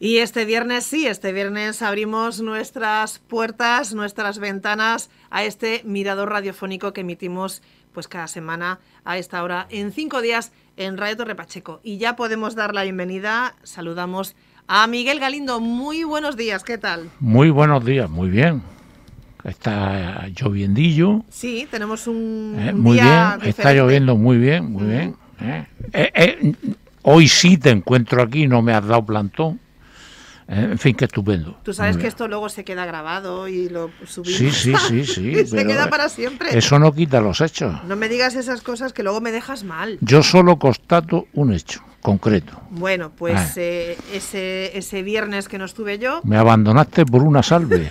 Y este viernes, sí, este viernes abrimos nuestras puertas, nuestras ventanas a este mirador radiofónico que emitimos pues cada semana a esta hora en cinco días en Radio Torre Y ya podemos dar la bienvenida, saludamos a Miguel Galindo. Muy buenos días, ¿qué tal? Muy buenos días, muy bien. Está lloviendillo. Sí, tenemos un, eh, muy día bien, está lloviendo muy bien, muy bien. Eh. Eh, hoy sí te encuentro aquí, no me has dado plantón. Eh, en fin, que estupendo. Tú sabes que esto luego se queda grabado y lo subimos. Sí, sí, sí, sí. se queda para siempre. Eso no quita los hechos. No me digas esas cosas que luego me dejas mal. Yo solo constato un hecho concreto. Bueno, pues ah. eh, ese, ese viernes que no estuve yo... Me abandonaste por una salve.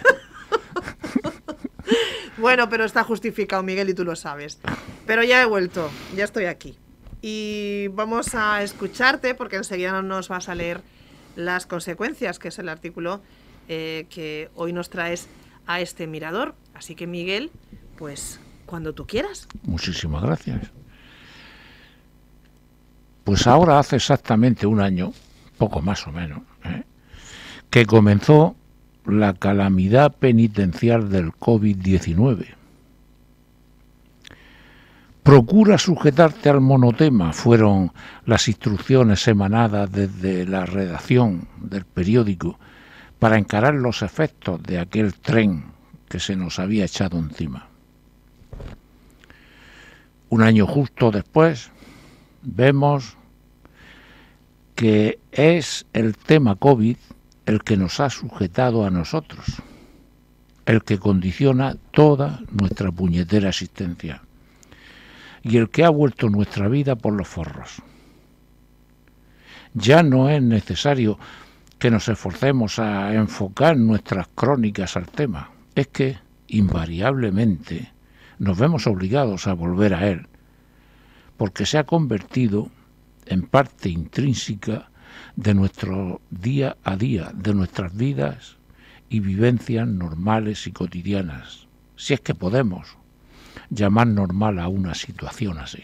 bueno, pero está justificado, Miguel, y tú lo sabes. Pero ya he vuelto, ya estoy aquí. Y vamos a escucharte porque enseguida nos vas a leer las consecuencias, que es el artículo eh, que hoy nos traes a este mirador. Así que Miguel, pues cuando tú quieras. Muchísimas gracias. Pues ahora hace exactamente un año, poco más o menos, ¿eh? que comenzó la calamidad penitencial del COVID-19 Procura sujetarte al monotema, fueron las instrucciones emanadas desde la redacción del periódico para encarar los efectos de aquel tren que se nos había echado encima. Un año justo después, vemos que es el tema COVID el que nos ha sujetado a nosotros, el que condiciona toda nuestra puñetera existencia y el que ha vuelto nuestra vida por los forros. Ya no es necesario que nos esforcemos a enfocar nuestras crónicas al tema, es que invariablemente nos vemos obligados a volver a él, porque se ha convertido en parte intrínseca de nuestro día a día, de nuestras vidas y vivencias normales y cotidianas, si es que podemos, llamar normal a una situación así.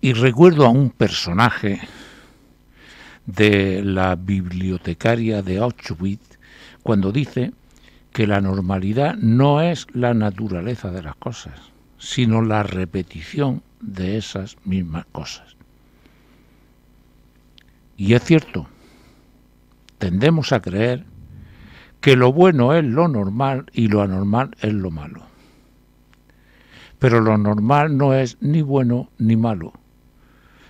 Y recuerdo a un personaje de la bibliotecaria de Auschwitz cuando dice que la normalidad no es la naturaleza de las cosas, sino la repetición de esas mismas cosas. Y es cierto, tendemos a creer que lo bueno es lo normal y lo anormal es lo malo. Pero lo normal no es ni bueno ni malo,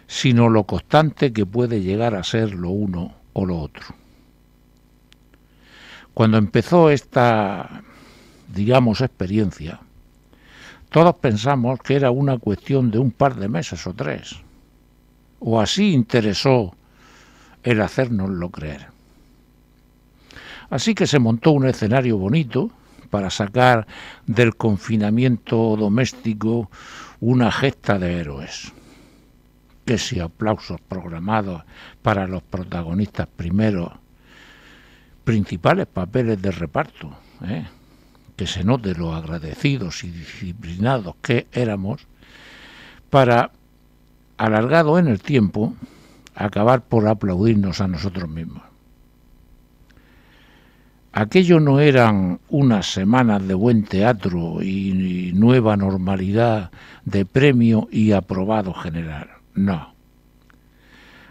sino lo constante que puede llegar a ser lo uno o lo otro. Cuando empezó esta, digamos, experiencia, todos pensamos que era una cuestión de un par de meses o tres, o así interesó el hacernoslo creer. Así que se montó un escenario bonito para sacar del confinamiento doméstico una gesta de héroes. Que si aplausos programados para los protagonistas primero, principales papeles de reparto, ¿eh? que se note lo agradecidos y disciplinados que éramos, para, alargado en el tiempo, acabar por aplaudirnos a nosotros mismos. Aquello no eran unas semanas de buen teatro y, nueva normalidad de premio y aprobado general, no.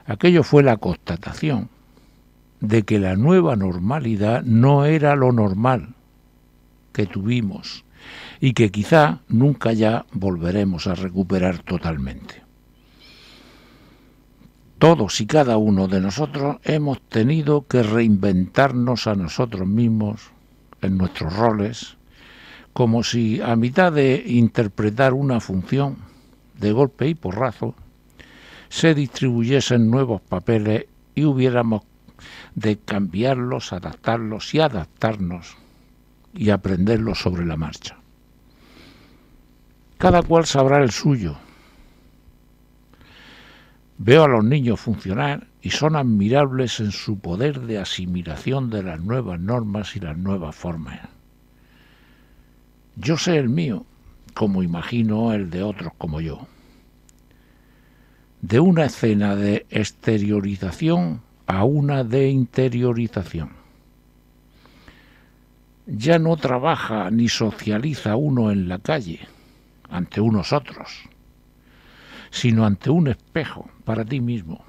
Aquello fue la constatación de que la nueva normalidad no era lo normal que tuvimos y que quizá nunca ya volveremos a recuperar totalmente todos y cada uno de nosotros hemos tenido que reinventarnos a nosotros mismos en nuestros roles, como si a mitad de interpretar una función, de golpe y porrazo, se distribuyesen nuevos papeles y hubiéramos de cambiarlos, adaptarlos y adaptarnos y aprenderlos sobre la marcha. Cada cual sabrá el suyo, Veo a los niños funcionar y son admirables en su poder de asimilación de las nuevas normas y las nuevas formas. Yo sé el mío, como imagino el de otros como yo. De una escena de exteriorización a una de interiorización. Ya no trabaja ni socializa uno en la calle, ante unos otros, sino ante un espejo para ti mismo.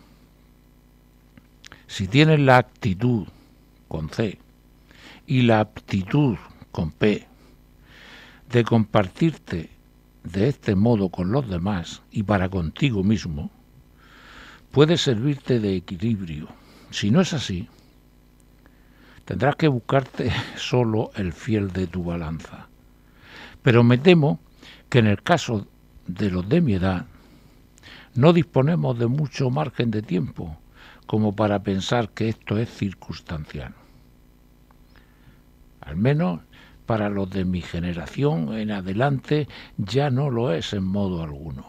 Si tienes la actitud con C y la aptitud con P de compartirte de este modo con los demás y para contigo mismo, puede servirte de equilibrio. Si no es así, tendrás que buscarte solo el fiel de tu balanza. Pero me temo que en el caso de los de mi edad, no disponemos de mucho margen de tiempo como para pensar que esto es circunstancial. Al menos para los de mi generación en adelante ya no lo es en modo alguno.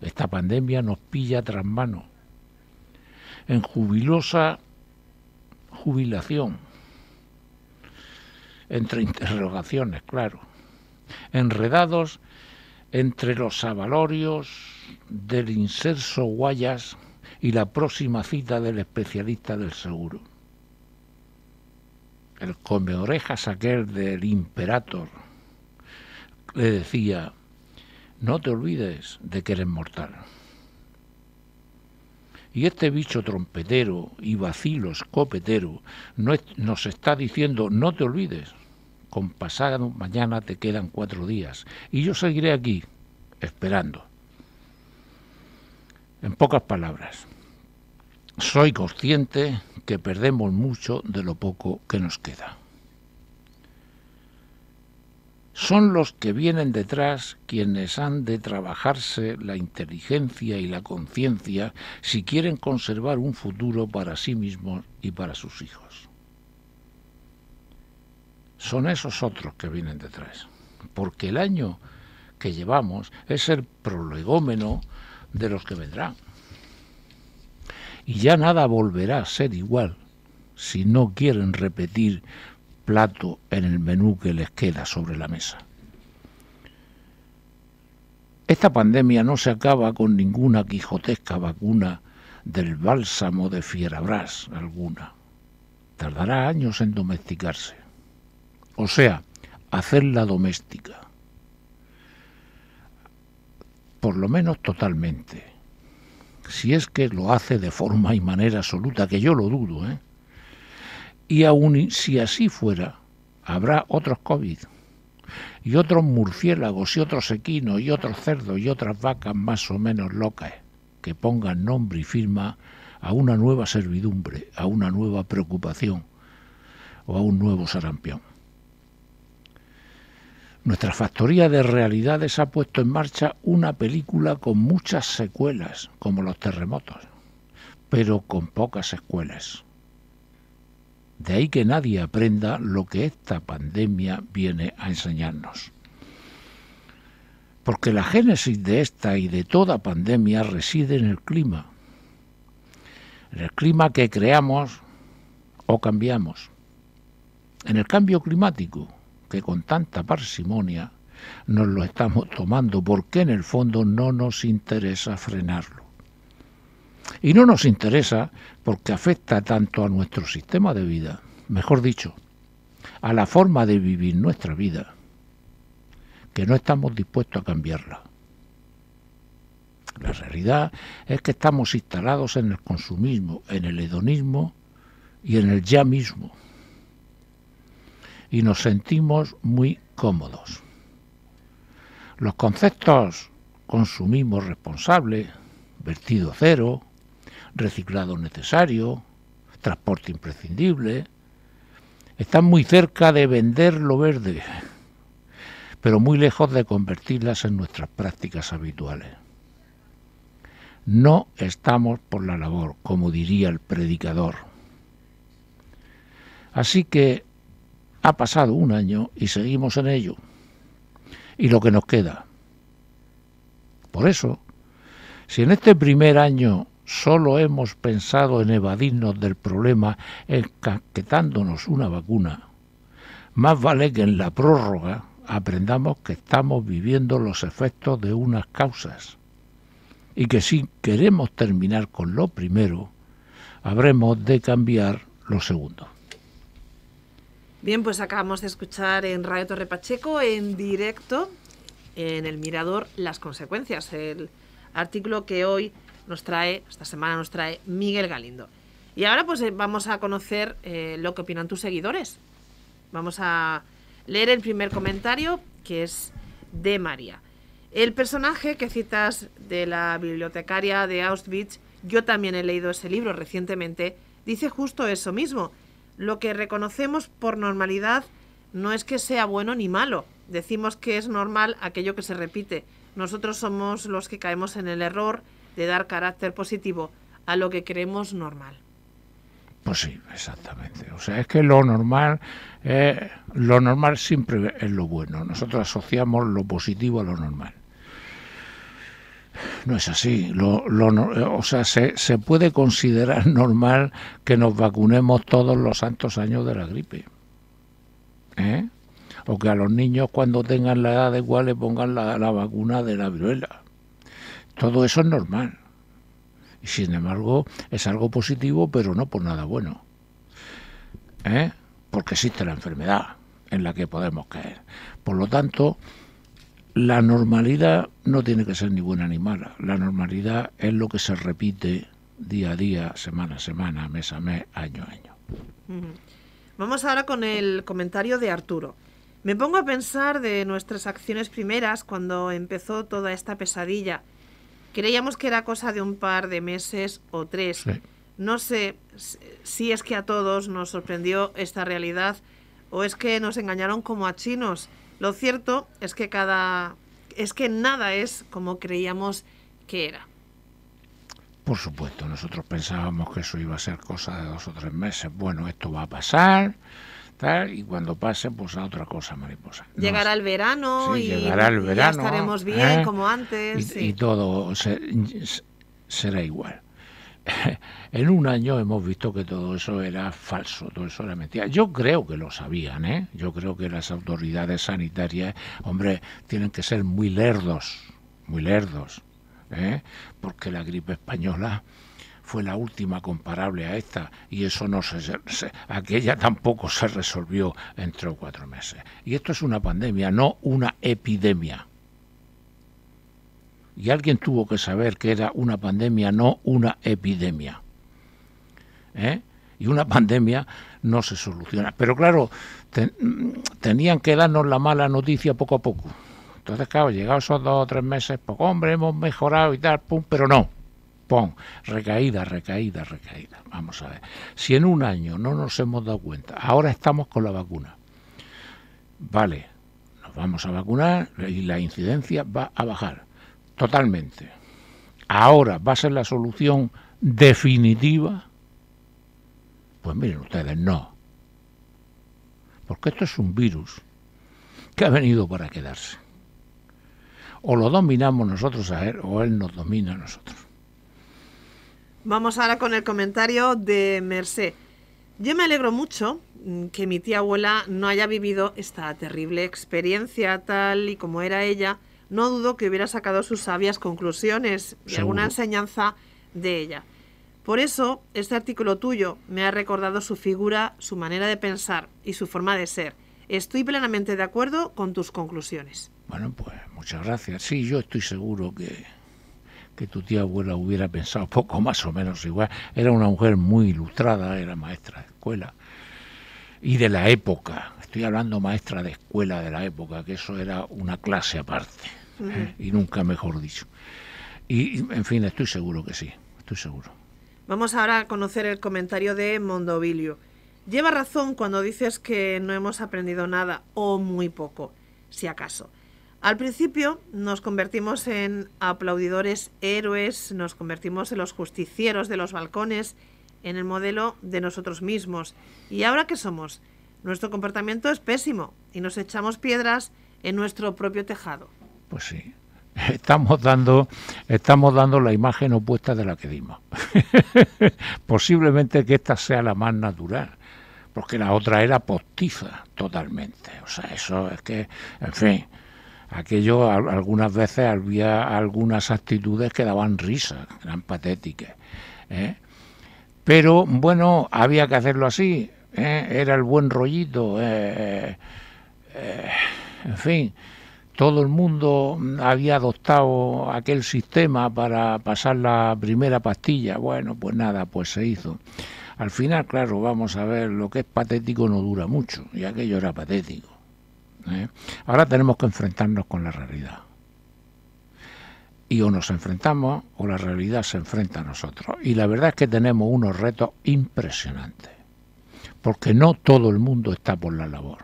Esta pandemia nos pilla tras mano, en jubilosa jubilación, entre interrogaciones, claro, enredados entre los avalorios del incenso Guayas y la próxima cita del especialista del seguro. El come orejas aquel del imperator le decía, no te olvides de que eres mortal. Y este bicho trompetero y vacilo escopetero nos está diciendo, no te olvides con pasado mañana te quedan cuatro días y yo seguiré aquí esperando. En pocas palabras, soy consciente que perdemos mucho de lo poco que nos queda. Son los que vienen detrás quienes han de trabajarse la inteligencia y la conciencia si quieren conservar un futuro para sí mismos y para sus hijos son esos otros que vienen detrás. Porque el año que llevamos es el prolegómeno de los que vendrán. Y ya nada volverá a ser igual si no quieren repetir plato en el menú que les queda sobre la mesa. Esta pandemia no se acaba con ninguna quijotesca vacuna del bálsamo de Fierabrás alguna. Tardará años en domesticarse o sea, hacerla doméstica. Por lo menos totalmente. Si es que lo hace de forma y manera absoluta, que yo lo dudo, ¿eh? Y aún si así fuera, habrá otros COVID, y otros murciélagos, y otros equinos, y otros cerdos, y otras vacas más o menos locas, que pongan nombre y firma a una nueva servidumbre, a una nueva preocupación, o a un nuevo sarampión. Nuestra factoría de realidades ha puesto en marcha una película con muchas secuelas, como los terremotos, pero con pocas escuelas. De ahí que nadie aprenda lo que esta pandemia viene a enseñarnos. Porque la génesis de esta y de toda pandemia reside en el clima. En el clima que creamos o cambiamos. En el cambio climático, que con tanta parsimonia nos lo estamos tomando porque en el fondo no nos interesa frenarlo. Y no nos interesa porque afecta tanto a nuestro sistema de vida, mejor dicho, a la forma de vivir nuestra vida, que no estamos dispuestos a cambiarla. La realidad es que estamos instalados en el consumismo, en el hedonismo y en el ya mismo y nos sentimos muy cómodos. Los conceptos consumimos responsable, vertido cero, reciclado necesario, transporte imprescindible, están muy cerca de vender lo verde, pero muy lejos de convertirlas en nuestras prácticas habituales. No estamos por la labor, como diría el predicador. Así que ha pasado un año y seguimos en ello. Y lo que nos queda. Por eso, si en este primer año solo hemos pensado en evadirnos del problema encasquetándonos una vacuna, más vale que en la prórroga aprendamos que estamos viviendo los efectos de unas causas y que si queremos terminar con lo primero, habremos de cambiar lo segundo. Bien, pues acabamos de escuchar en Radio Torre Pacheco en directo en el Mirador las consecuencias, el artículo que hoy nos trae, esta semana nos trae Miguel Galindo. Y ahora pues eh, vamos a conocer eh, lo que opinan tus seguidores. Vamos a leer el primer comentario que es de María. El personaje que citas de la bibliotecaria de Auschwitz, yo también he leído ese libro recientemente, dice justo eso mismo, lo que reconocemos por normalidad no es que sea bueno ni malo. Decimos que es normal aquello que se repite. Nosotros somos los que caemos en el error de dar carácter positivo a lo que creemos normal. Pues sí, exactamente. O sea, es que lo normal, eh, lo normal siempre es lo bueno. Nosotros asociamos lo positivo a lo normal. No es así. Eh, o sea, se, puede considerar normal que nos vacunemos todos los santos años de la gripe. ¿Eh? O que a los niños cuando tengan la edad adecuada le pongan la, la vacuna de la viruela. Todo eso es normal. Y sin embargo es algo positivo, pero no por nada bueno. ¿Eh? Porque existe la enfermedad en la que podemos caer. Por lo tanto, la normalidad no tiene que ser ni buena ni mala. La normalidad es lo que se repite día a día, semana a semana, mes a mes, año a año. Vamos ahora con el comentario de Arturo. Me pongo a pensar de nuestras acciones primeras cuando empezó toda esta pesadilla. Creíamos que era cosa de un par de meses o tres. No sé si es que a todos nos sorprendió esta realidad o es que nos engañaron como a chinos lo cierto es que cada es que nada es como creíamos que era. Por supuesto, nosotros pensábamos que eso iba a ser cosa de dos o tres meses. Bueno, esto va a pasar, tal, y cuando pase, pues a otra cosa, mariposa. Llegará el verano y estaremos ¿eh? bien como antes. Y, todo será igual. en un año hemos visto que todo eso era falso, todo eso era mentira. Yo creo que lo sabían, ¿eh? Yo creo que las autoridades sanitarias, hombre, tienen que ser muy lerdos, muy lerdos, ¿eh? Porque la gripe española fue la última comparable a esta y eso no se, aquella tampoco se resolvió entre cuatro meses. Y esto es una pandemia, no una epidemia y alguien tuvo que saber que era una pandemia, no una epidemia. ¿Eh? Y una pandemia no se soluciona. Pero claro, mm, tenían que darnos la mala noticia poco a poco. Entonces, claro, llegados esos dos o tres meses, pues hombre, hemos mejorado y tal, pum, pero no. Pum, recaída, recaída, recaída. Vamos a ver. Si en un año no nos hemos dado cuenta, ahora estamos con la vacuna. Vale, nos vamos a vacunar y la incidencia va a bajar totalmente. Ahora va a ser la solución definitiva. Pues miren ustedes, no. Porque esto es un virus que ha venido para quedarse. O lo dominamos nosotros a él o él nos domina a nosotros. Vamos ahora con el comentario de Merced. Yo me alegro mucho mm, que mi tía abuela no haya vivido esta terrible experiencia tal y como era ella, no dudo que hubiera sacado sus sabias conclusiones y alguna enseñanza de ella. Por eso, este artículo tuyo me ha recordado su figura, su manera de pensar y su forma de ser. Estoy plenamente de acuerdo con tus conclusiones. Bueno, pues muchas gracias. Sí, yo estoy seguro que, que tu tía abuela hubiera pensado poco más o menos igual. Era una mujer muy ilustrada, era maestra de escuela y de la época. Estoy hablando maestra de escuela de la época, que eso era una clase aparte, ¿eh? y nunca mejor dicho. Y, en fin, estoy seguro que sí, estoy seguro. Vamos ahora a conocer el comentario de Mondovilio. Lleva razón cuando dices que no hemos aprendido nada, o muy poco, si acaso. Al principio nos convertimos en aplaudidores héroes, nos convertimos en los justicieros de los balcones en el modelo de nosotros mismos. ¿Y ahora que somos? Nuestro comportamiento es pésimo y nos echamos piedras en nuestro propio tejado. Pues sí, estamos dando estamos dando la imagen opuesta de la que dimos. Posiblemente que esta sea la más natural, porque la otra era postiza totalmente. O sea, eso es que, en fin, aquello algunas veces había algunas actitudes que daban risa, eran patéticas. ¿eh? Pero bueno, había que hacerlo así, ¿eh? era el buen rollito, eh, eh, en fin, todo el mundo había adoptado aquel sistema para pasar la primera pastilla. Bueno, pues nada, pues se hizo. Al final, claro, vamos a ver, lo que es patético no dura mucho, y aquello era patético. Ahora tenemos que enfrentarnos con la realidad y o nos enfrentamos o la realidad se enfrenta a nosotros. Y la verdad es que tenemos unos retos impresionantes, porque no todo el mundo está por la labor.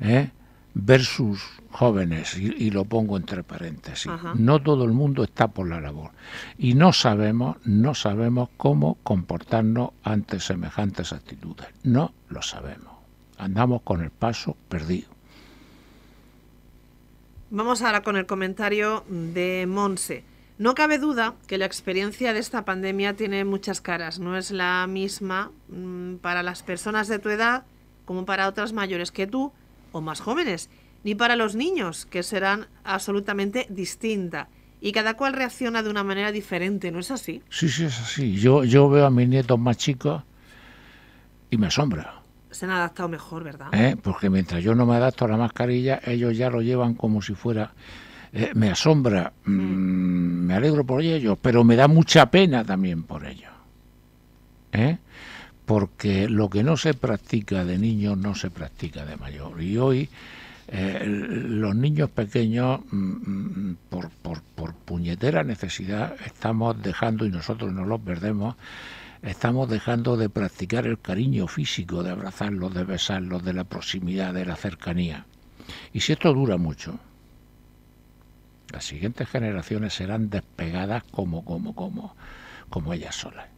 ¿eh? Versus jóvenes, y, lo pongo entre paréntesis, no todo el mundo está por la labor. Y no sabemos, no sabemos cómo comportarnos ante semejantes actitudes. No lo sabemos. Andamos con el paso perdido. Vamos ahora con el comentario de Monse. No cabe duda que la experiencia de esta pandemia tiene muchas caras. No es la misma mm, para las personas de tu edad como para otras mayores que tú o más jóvenes, ni para los niños, que serán absolutamente distinta. Y cada cual reacciona de una manera diferente, ¿no es así? Sí, sí, es así. Yo, yo veo a mis nietos más chicos y me asombra se han adaptado mejor, ¿verdad? ¿Eh? Porque mientras yo no me adapto a la mascarilla, ellos ya lo llevan como si fuera... Eh, me asombra, mm, mm. me alegro por ellos, pero me da mucha pena también por ellos. ¿eh? Porque lo que no se practica de niño no se practica de mayor. Y hoy los niños pequeños, mm, por puñetera necesidad, estamos dejando, y nosotros no los perdemos, estamos dejando de practicar el cariño físico, de abrazarlos, de besarlos, de la proximidad, de la cercanía. Y si esto dura mucho, las siguientes generaciones serán despegadas como, como, como, como ellas solas.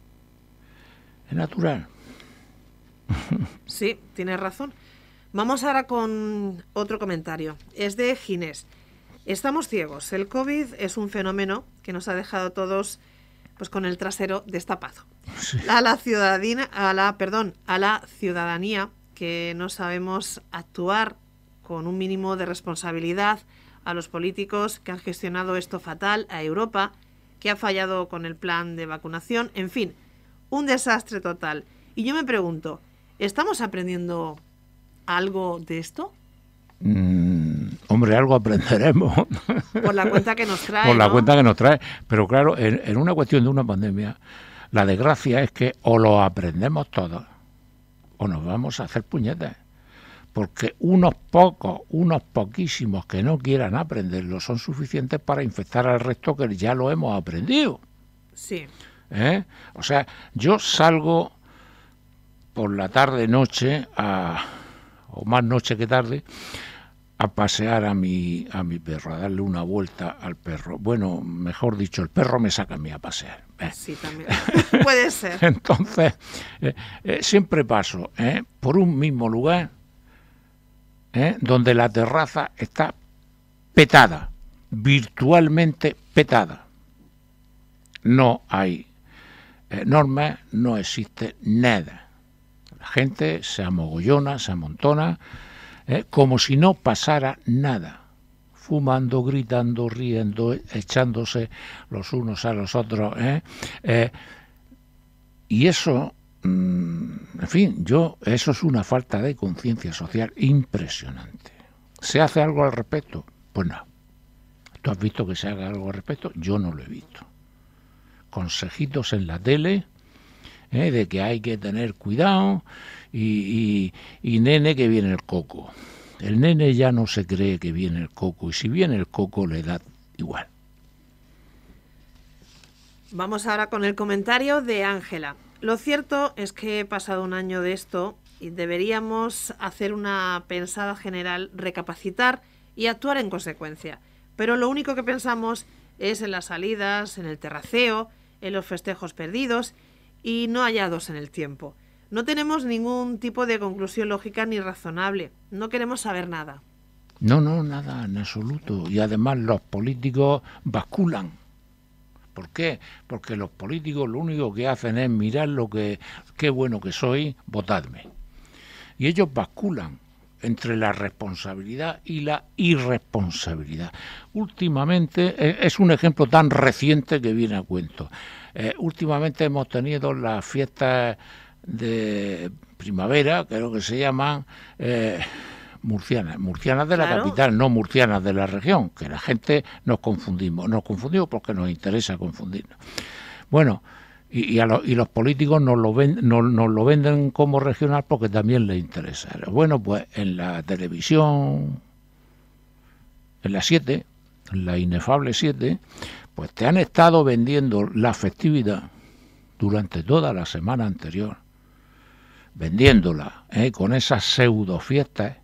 Es natural. Sí, tienes razón. Vamos ahora con otro comentario. Es de Ginés. Estamos ciegos. El COVID es un fenómeno que nos ha dejado todos pues con el trasero destapado. A la ciudadanía, a la, perdón, a la ciudadanía que no sabemos actuar con un mínimo de responsabilidad, a los políticos que han gestionado esto fatal, a Europa que ha fallado con el plan de vacunación, en fin, un desastre total. Y yo me pregunto, ¿estamos aprendiendo algo de esto? Mm, Hombre, algo aprenderemos. Por la cuenta que nos trae. Por la cuenta que nos trae. Pero claro, en, una cuestión de una pandemia, la desgracia es que o lo aprendemos todos o nos vamos a hacer puñetas. Porque unos pocos, unos poquísimos que no quieran aprenderlo son suficientes para infectar al resto que ya lo hemos aprendido. Sí. ¿Eh? O sea, yo salgo por la tarde-noche, o más noche que tarde, a pasear a mi, a mi perro, a darle una vuelta al perro. Bueno, mejor dicho, el perro me saca a mí a pasear. ¿eh? Sí, también. Puede ser. Entonces, eh, eh, siempre paso por un mismo lugar donde la terraza está petada, virtualmente petada. No hay normas, no existe nada. La gente se amogollona, se amontona ¿eh? como si no pasara nada, fumando, gritando, riendo, echándose los unos a los otros. ¿eh? Eh, y eso, mm, en fin, yo, eso es una falta de conciencia social impresionante. ¿Se hace algo al respecto? Pues no. ¿Tú has visto que se haga algo al respecto? Yo no lo he visto. Consejitos en la tele de que hay que tener cuidado, y, nene que viene el coco. El nene ya no se cree que viene el coco y si viene el coco le da igual. Vamos ahora con el comentario de Ángela. Lo cierto es que he pasado un año de esto y deberíamos hacer una pensada general, recapacitar y actuar en consecuencia. Pero lo único que pensamos es en las salidas, en el terraceo, en los festejos perdidos y no hallados en el tiempo. No tenemos ningún tipo de conclusión lógica ni razonable. No queremos saber nada. No, no, nada en absoluto. Y además los políticos basculan. ¿Por qué? Porque los políticos lo único que hacen es mirar lo que, qué bueno que soy, votadme. Y ellos basculan entre la responsabilidad y la irresponsabilidad. Últimamente, e, es un ejemplo tan reciente que viene a cuento. Eh, últimamente hemos tenido las fiestas de primavera, creo que se llaman, eh, murcianas, murcianas de la capital, no murcianas de la región, que la gente nos confundimos, nos confundimos porque nos interesa confundirnos. Bueno, y, y, los políticos nos lo, ven, nos, nos lo venden como regional porque también les interesa. Bueno, pues en la televisión, en la 7, en la inefable 7, pues te han estado vendiendo la festividad durante toda la semana anterior vendiéndola, ¿eh? con esas pseudo fiestas,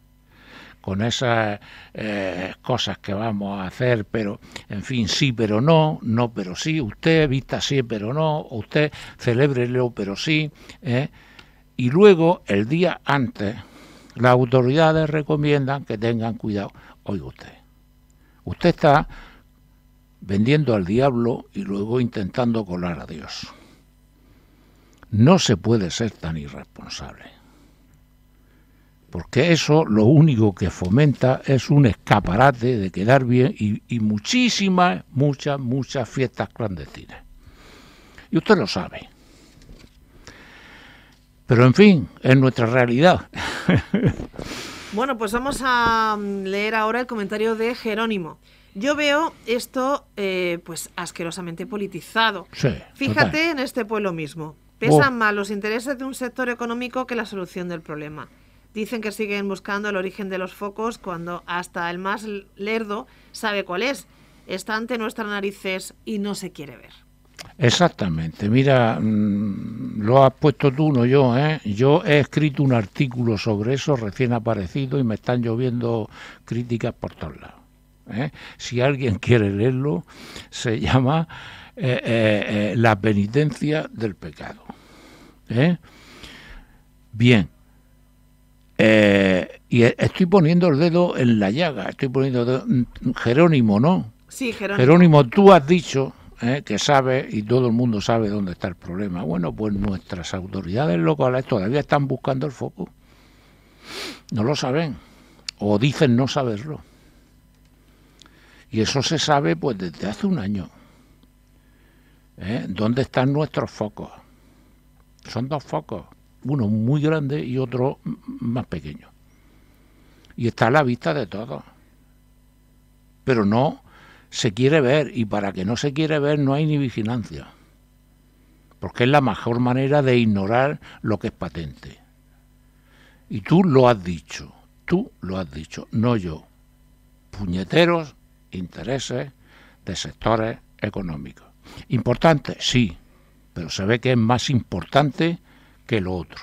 con esas eh, cosas que vamos a hacer, pero, en fin, sí, pero no, no, pero sí, usted vista sí, pero no, usted celebrelo pero sí. ¿eh? Y luego, el día antes, las autoridades recomiendan que tengan cuidado. Oiga usted, usted está vendiendo al diablo y luego intentando colar a Dios. No se puede ser tan irresponsable, porque eso lo único que fomenta es un escaparate de quedar bien y, muchísimas, muchas, muchas fiestas clandestinas. Y usted lo sabe. Pero en fin, es nuestra realidad. Bueno, pues vamos a mm, leer ahora el comentario de Jerónimo. Yo veo esto eh, pues asquerosamente politizado. Fíjate en este pueblo mismo. Pesan más los intereses de un sector económico que la solución del problema. Dicen que siguen buscando el origen de los focos cuando hasta el más lerdo sabe cuál es. Está ante nuestras narices y no se quiere ver. Exactamente, mira, mm, lo has puesto tú, no yo, ¿eh? Yo he escrito un artículo sobre eso recién aparecido y me están lloviendo críticas por todos lados. ¿eh? Si alguien quiere leerlo, se llama eh, eh, eh, la penitencia del pecado. Bien. y estoy poniendo el dedo en la llaga, estoy poniendo el dedo, mm, Jerónimo, ¿no? Sí, Jerónimo. Jerónimo, tú has dicho que sabe y todo el mundo sabe dónde está el problema. Bueno, pues nuestras autoridades locales todavía están buscando el foco. No lo saben o dicen no saberlo. Y eso se sabe pues desde hace un año. ¿Eh? ¿Dónde están nuestros focos? Son dos focos, uno muy grande y otro más pequeño. Y está a la vista de todos. Pero no se quiere ver y para que no se quiere ver no hay ni vigilancia. Porque es la mejor manera de ignorar lo que es patente. Y tú lo has dicho, tú lo has dicho, no yo. Puñeteros intereses de sectores económicos. Importante, sí, pero se ve que es más importante que lo otro.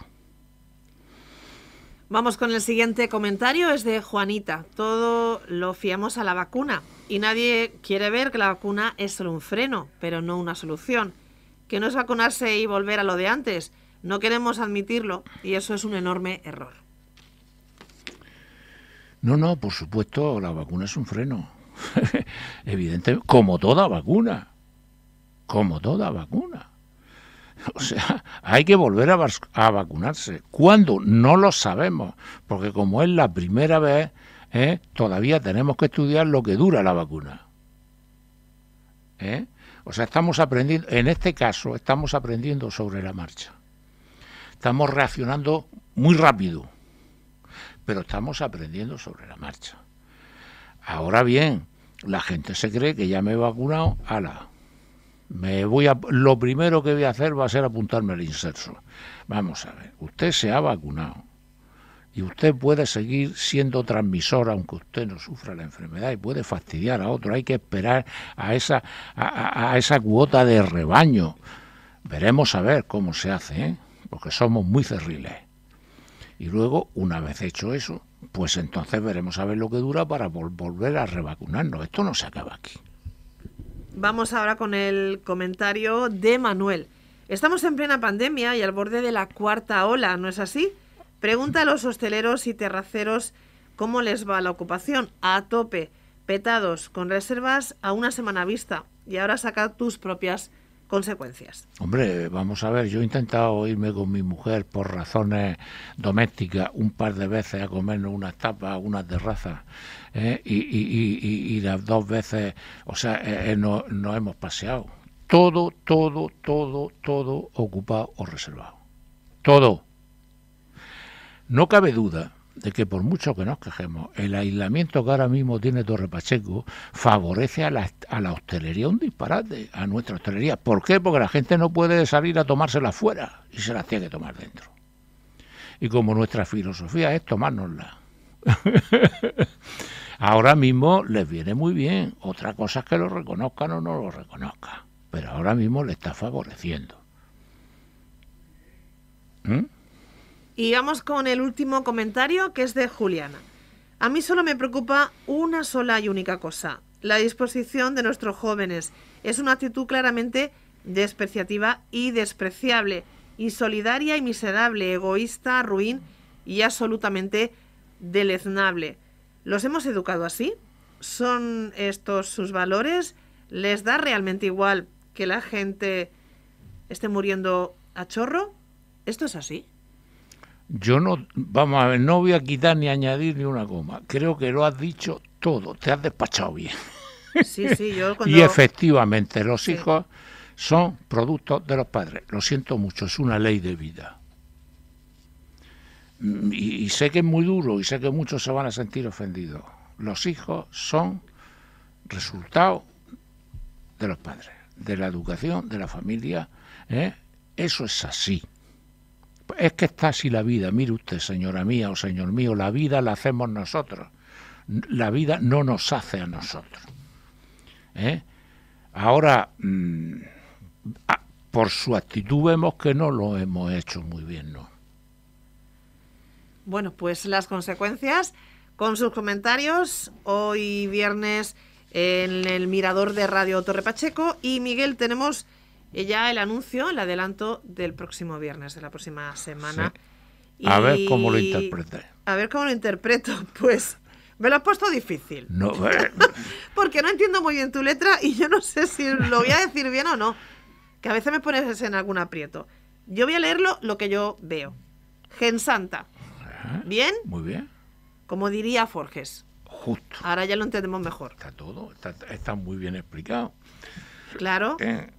Vamos con el siguiente comentario, es de Juanita. Todo lo fiamos a la vacuna y nadie quiere ver que la vacuna es solo un freno, pero no una solución. Que no es vacunarse y volver a lo de antes. No queremos admitirlo y eso es un enorme error. No, no, por supuesto, la vacuna es un freno. Evidentemente, como toda vacuna como toda vacuna. O sea, hay que volver a, vacunarse. ¿Cuándo? No lo sabemos, porque como es la primera vez, ¿eh? todavía tenemos que estudiar lo que dura la vacuna. ¿Eh? O sea, estamos aprendiendo, en este caso, estamos aprendiendo sobre la marcha. Estamos reaccionando muy rápido, pero estamos aprendiendo sobre la marcha. Ahora bien, la gente se cree que ya me he vacunado, a la. Me voy a, lo primero que voy a hacer va a ser apuntarme al inserso. Vamos a ver, usted se ha vacunado y usted puede seguir siendo transmisor aunque usted no sufra la enfermedad y puede fastidiar a otro. Hay que esperar a esa, a, esa cuota de rebaño. Veremos a ver cómo se hace, ¿eh? porque somos muy cerriles. Y luego, una vez hecho eso, pues entonces veremos a ver lo que dura para volver a revacunarnos. Esto no se acaba aquí. Vamos ahora con el comentario de Manuel. Estamos en plena pandemia y al borde de la cuarta ola, ¿no es así? Pregunta a los hosteleros y terraceros cómo les va la ocupación. A tope, petados, con reservas a una semana vista. Y ahora saca tus propias consecuencias. Hombre, vamos a ver, yo he intentado irme con mi mujer por razones domésticas un par de veces a comernos unas tapas, una terraza ¿eh? y, las dos veces, o sea, eh, eh, nos no hemos paseado. Todo, todo, todo, todo ocupado o reservado. Todo. No cabe duda de que por mucho que nos quejemos, el aislamiento que ahora mismo tiene Torre Pacheco favorece a la, hostelería un disparate, a nuestra hostelería. ¿Por qué? Porque la gente no puede salir a tomársela fuera y se las tiene que tomar dentro. Y como nuestra filosofía es tomárnosla. Ahora mismo les viene muy bien. Otra cosa es que lo reconozcan o no lo reconozcan. Pero ahora mismo le está favoreciendo. ¿Mm? Y vamos con el último comentario que es de Juliana. A mí solo me preocupa una sola y única cosa, la disposición de nuestros jóvenes. Es una actitud claramente despreciativa y despreciable, insolidaria y miserable, egoísta, ruin y absolutamente deleznable. ¿Los hemos educado así? ¿Son estos sus valores? ¿Les da realmente igual que la gente esté muriendo a chorro? ¿Esto es así? Yo no, vamos a ver, no voy a quitar ni añadir ni una coma. Creo que lo has dicho todo, te has despachado bien. Sí, sí, yo Y efectivamente, los hijos son productos de los padres. Lo siento mucho, es una ley de vida. Mm, y, sé que es muy duro y sé que muchos se van a sentir ofendidos. Los hijos son resultado de los padres, de la educación, de la familia. ¿eh? Eso es así. Es que está así la vida. Mire usted, señora mía o señor mío, la vida la hacemos nosotros. La vida no nos hace a nosotros. ¿eh? Ahora, mm, ah, por su actitud vemos que no lo hemos hecho muy bien, ¿no? Bueno, pues las consecuencias con sus comentarios hoy viernes en el mirador de Radio Torre Pacheco. Y Miguel, tenemos eh, ya el anuncio, el adelanto del próximo viernes, de la próxima semana. A ver cómo lo interpreto. A ver cómo lo interpreto. Pues me lo has puesto difícil. No, eh. Porque no entiendo muy bien tu letra y yo no sé si lo voy a decir bien o no. Que a veces me pones en algún aprieto. Yo voy a leerlo lo que yo veo. Gensanta. ¿Bien? Muy bien. Como diría Forges. Justo. Ahora ya lo entendemos mejor. Está todo, está, muy bien explicado. Claro. Eh,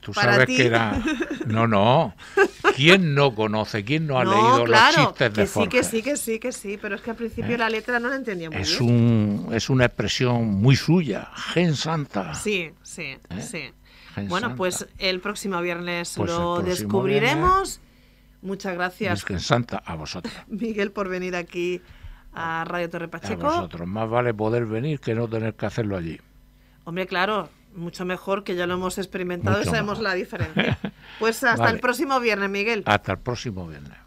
tú sabes que era. No, no. ¿Quién no conoce? ¿Quién no ha leído los chistes de que Forges? Sí, que sí, que sí, que sí. Pero es que al principio eh, la letra no la entendía es es una expresión muy suya. Gen Santa. Sí, sí, ¿Eh? sí. bueno, pues el próximo viernes pues lo descubriremos. Muchas gracias. Santa, a vosotros. Miguel, por venir aquí a Radio Torre Pacheco. A vosotros. Más vale poder venir que no tener que hacerlo allí. Hombre, claro, mucho mejor que ya lo hemos experimentado y sabemos la diferencia. Pues hasta el próximo viernes, Miguel. Hasta el próximo viernes.